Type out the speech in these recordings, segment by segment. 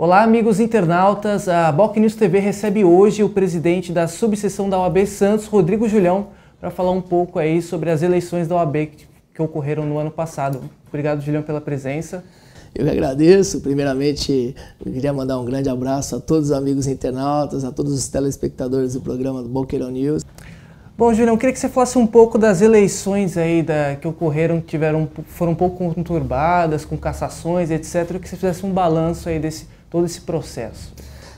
Olá, amigos internautas. A Boc News TV recebe hoje o presidente da subseção da OAB Santos, Rodrigo Julião, para falar um pouco aí sobre as eleições da OAB que, que ocorreram no ano passado. Obrigado, Julião, pela presença. Eu que agradeço. Primeiramente, eu queria mandar um grande abraço a todos os amigos internautas, a todos os telespectadores do programa do Boqueirão News. Bom, Julião, queria que você falasse um pouco das eleições aí da, que ocorreram, que tiveram, foram um pouco conturbadas, com cassações, etc. Que você fizesse um balanço aí desse todo esse processo?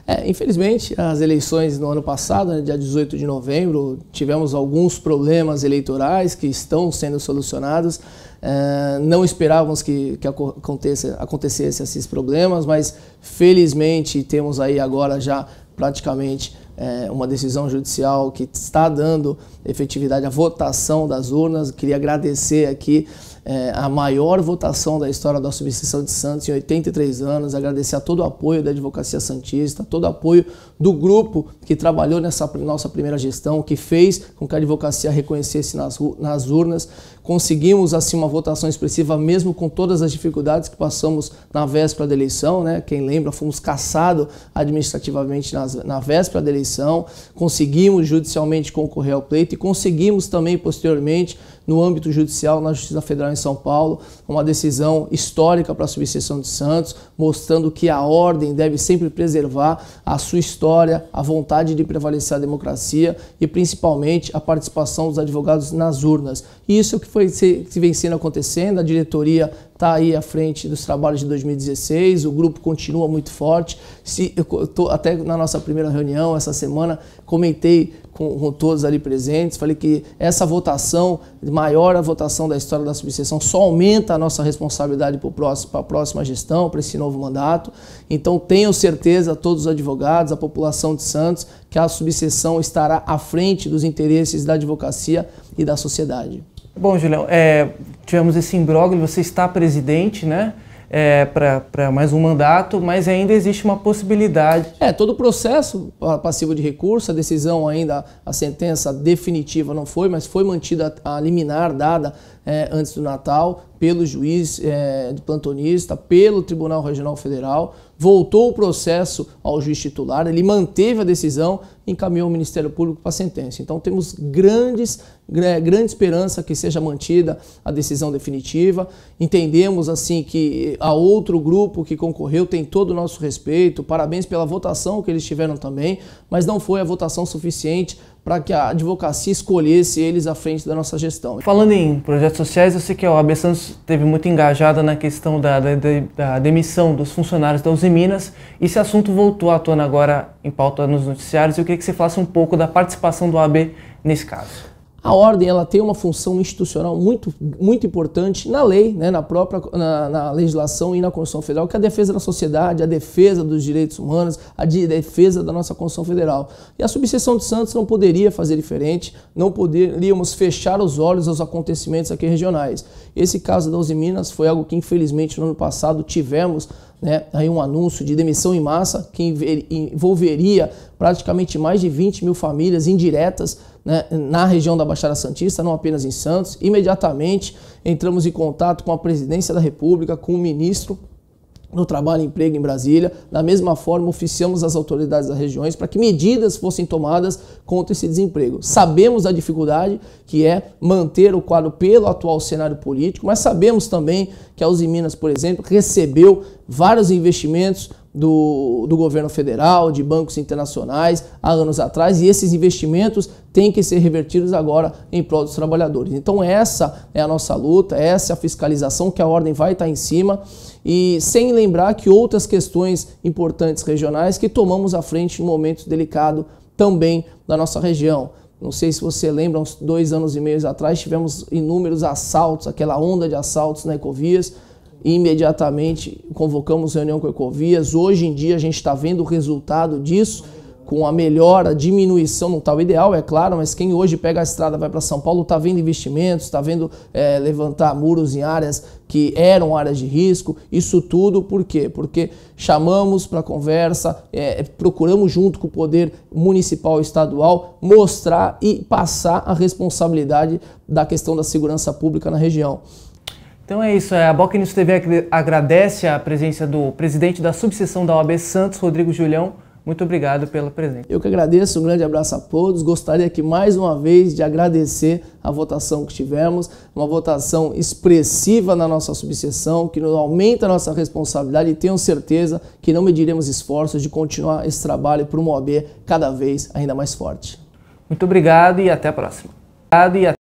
É, infelizmente, as eleições no ano passado, né, dia 18 de novembro, tivemos alguns problemas eleitorais que estão sendo solucionados. É, não esperávamos que, que aconteça, acontecesse esses problemas, mas felizmente temos aí agora já praticamente é, uma decisão judicial que está dando efetividade à votação das urnas. Queria agradecer aqui é, a maior votação da história da subseção de Santos em 83 anos. Agradecer a todo o apoio da Advocacia Santista, todo o apoio do grupo que trabalhou nessa nossa primeira gestão, que fez com que a advocacia reconhecesse nas, nas urnas. Conseguimos, assim, uma votação expressiva, mesmo com todas as dificuldades que passamos na véspera da eleição. Né? Quem lembra, fomos caçados administrativamente nas, na véspera da eleição. Conseguimos judicialmente concorrer ao pleito e conseguimos também, posteriormente, no âmbito judicial, na Justiça Federal em São Paulo, uma decisão histórica para a subseção de Santos, mostrando que a ordem deve sempre preservar a sua história, a vontade de prevalecer a democracia e principalmente a participação dos advogados nas urnas. Isso que foi que vem sendo acontecendo, a diretoria está aí à frente dos trabalhos de 2016, o grupo continua muito forte. Se, eu tô, até na nossa primeira reunião essa semana, comentei com, com, todos ali presentes, falei que essa votação, maior a votação da história da subseção, só aumenta a nossa responsabilidade para a próxima gestão, para esse novo mandato. Então tenho certeza, todos os advogados, a população de Santos, que a subseção estará à frente dos interesses da advocacia e da sociedade. Bom, Julião, é, tivemos esse imbróglio, você está presidente, né? É, para mais um mandato, mas ainda existe uma possibilidade. É, todo o processo passivo de recurso, a decisão ainda, a sentença definitiva não foi, mas foi mantida a liminar dada é, antes do Natal, pelo juiz é, plantonista, pelo Tribunal Regional Federal, voltou o processo ao juiz titular, ele manteve a decisão e encaminhou o Ministério Público para a sentença. Então temos grandes, grande esperança que seja mantida a decisão definitiva. Entendemos assim que a outro grupo que concorreu tem todo o nosso respeito, parabéns pela votação que eles tiveram também, mas não foi a votação suficiente para que a advocacia escolhesse eles à frente da nossa gestão. Falando em projeto sociais, eu sei que a OAB Santos teve muito engajada na questão da, da, da demissão dos funcionários da Uzi Minas. Esse assunto voltou à tona agora em pauta nos noticiários. Eu queria que você falasse um pouco da participação do OAB nesse caso. A ordem ela tem uma função institucional muito, muito importante na lei, né, na própria na, na, legislação e na Constituição Federal, que é a defesa da sociedade, a defesa dos direitos humanos, a de, defesa da nossa Constituição Federal. E a subseção de Santos não poderia fazer diferente, não poderíamos fechar os olhos aos acontecimentos aqui regionais. Esse caso da Uzi Minas foi algo que, infelizmente, no ano passado tivemos né, aí um anúncio de demissão em massa que envolveria praticamente mais de 20 mil famílias indiretas né, na região da Baixada Santista, não apenas em Santos. Imediatamente entramos em contato com a presidência da República, com o ministro do trabalho e emprego em Brasília. Da mesma forma, oficiamos as autoridades das regiões para que medidas fossem tomadas contra esse desemprego. Sabemos a dificuldade que é manter o quadro pelo atual cenário político, mas sabemos também que a Uzi Minas, por exemplo, recebeu vários investimentos do, do governo federal, de bancos internacionais há anos atrás, e esses investimentos têm que ser revertidos agora em prol dos trabalhadores. Então, essa é a nossa luta, essa é a fiscalização que a ordem vai estar em cima, e sem lembrar que outras questões importantes regionais que tomamos à frente em um momento delicado também da nossa região. Não sei se você lembra, uns dois anos e meio atrás tivemos inúmeros assaltos, aquela onda de assaltos na Ecovias imediatamente convocamos reunião com a Ecovias. Hoje em dia a gente está vendo o resultado disso, com a melhora, a diminuição, não está o ideal, é claro, mas quem hoje pega a estrada vai para São Paulo está vendo investimentos, está vendo é, levantar muros em áreas que eram áreas de risco. Isso tudo por quê? Porque chamamos para conversa, é, procuramos junto com o poder municipal e estadual mostrar e passar a responsabilidade da questão da segurança pública na região. Então é isso, é, a Boca News TV agradece a presença do presidente da subseção da OAB Santos, Rodrigo Julião. Muito obrigado pela presença. Eu que agradeço, um grande abraço a todos. Gostaria aqui mais uma vez de agradecer a votação que tivemos, uma votação expressiva na nossa subseção, que aumenta a nossa responsabilidade e tenho certeza que não mediremos esforços de continuar esse trabalho para uma OAB cada vez ainda mais forte. Muito obrigado e até a próxima.